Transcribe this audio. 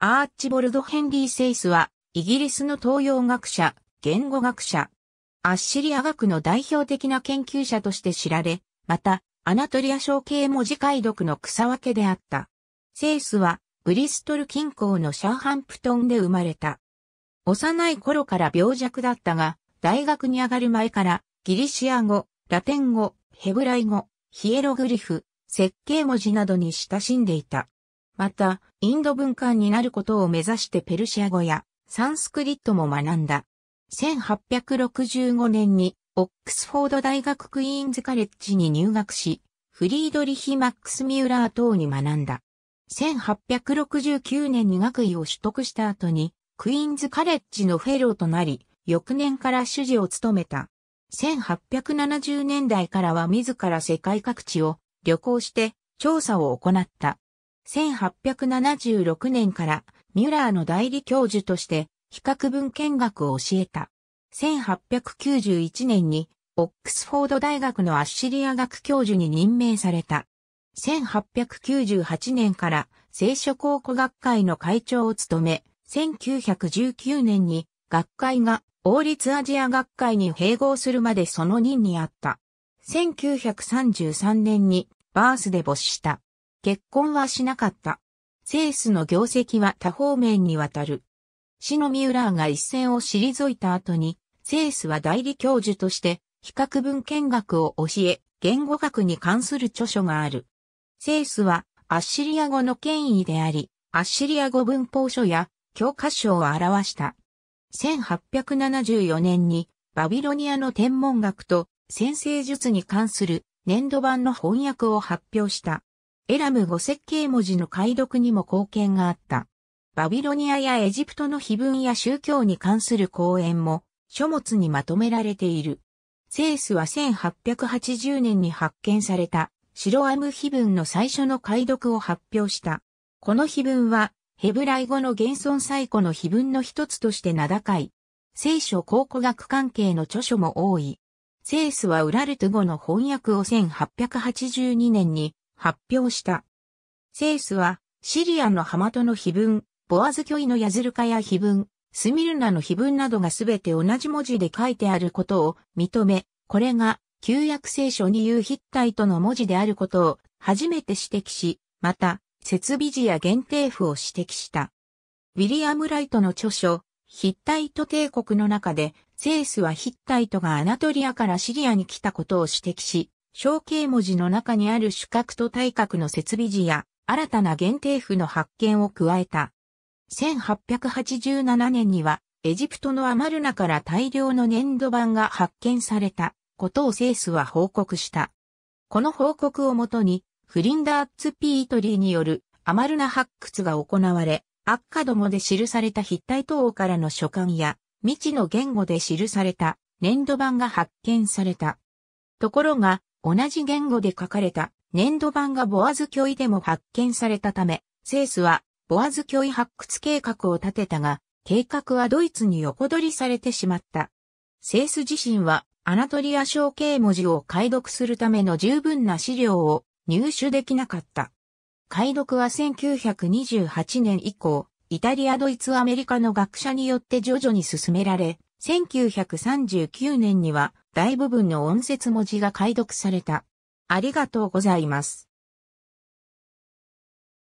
アーチボルド・ヘンリー・セイスは、イギリスの東洋学者、言語学者、アッシリア学の代表的な研究者として知られ、また、アナトリア小系文字解読の草分けであった。セイスは、ブリストル近郊のシャーハンプトンで生まれた。幼い頃から病弱だったが、大学に上がる前から、ギリシア語、ラテン語、ヘブライ語、ヒエログリフ、設計文字などに親しんでいた。また、インド文化になることを目指してペルシア語やサンスクリットも学んだ。1865年にオックスフォード大学クイーンズカレッジに入学し、フリードリヒ・マックス・ミューラー等に学んだ。1869年に学位を取得した後に、クイーンズカレッジのフェローとなり、翌年から主事を務めた。1870年代からは自ら世界各地を旅行して調査を行った。1876年からミュラーの代理教授として比較文献学を教えた。1891年にオックスフォード大学のアッシリア学教授に任命された。1898年から聖書考古学会の会長を務め、1919年に学会が王立アジア学会に併合するまでその任にあった。1933年にバースで没した。結婚はしなかった。セースの業績は多方面にわたる。シノミュラーが一線を退いた後に、セースは代理教授として、比較文献学を教え、言語学に関する著書がある。セースは、アッシリア語の権威であり、アッシリア語文法書や教科書を表した。1874年に、バビロニアの天文学と先生術に関する年度版の翻訳を発表した。エラム語設計文字の解読にも貢献があった。バビロニアやエジプトの碑文や宗教に関する講演も書物にまとめられている。セースは1880年に発見された白アム碑文の最初の解読を発表した。この碑文はヘブライ語の現存最古の碑文の一つとして名高い。聖書考古学関係の著書も多い。セースはウラルト語の翻訳を1882年に発表した。セイスは、シリアのハマトの碑文、ボアズキョイのヤズルカや碑文、スミルナの碑文などがすべて同じ文字で書いてあることを認め、これが旧約聖書に言うヒッタイトの文字であることを初めて指摘し、また、設備時や限定符を指摘した。ウィリアム・ライトの著書、ヒッタイト帝国の中で、セースはヒッタイトがアナトリアからシリアに来たことを指摘し、象形文字の中にある主格と体格の設備時や、新たな限定符の発見を加えた。1887年には、エジプトのアマルナから大量の粘土板が発見されたことをセースは報告した。この報告をもとに、フリンダーツ・ピートリーによるアマルナ発掘が行われ、アッカどもで記されたヒッタイト王からの書簡や、未知の言語で記された粘土板が発見された。ところが、同じ言語で書かれた粘土版がボアズョイでも発見されたため、セースはボアズョイ。発掘計画を立てたが、計画はドイツに横取りされてしまった。セース自身はアナトリア象形文字を解読するための十分な資料を入手できなかった。解読は1928年以降、イタリア、ドイツ、アメリカの学者によって徐々に進められ、1939年には大部分の音節文字が解読された。ありがとうございます。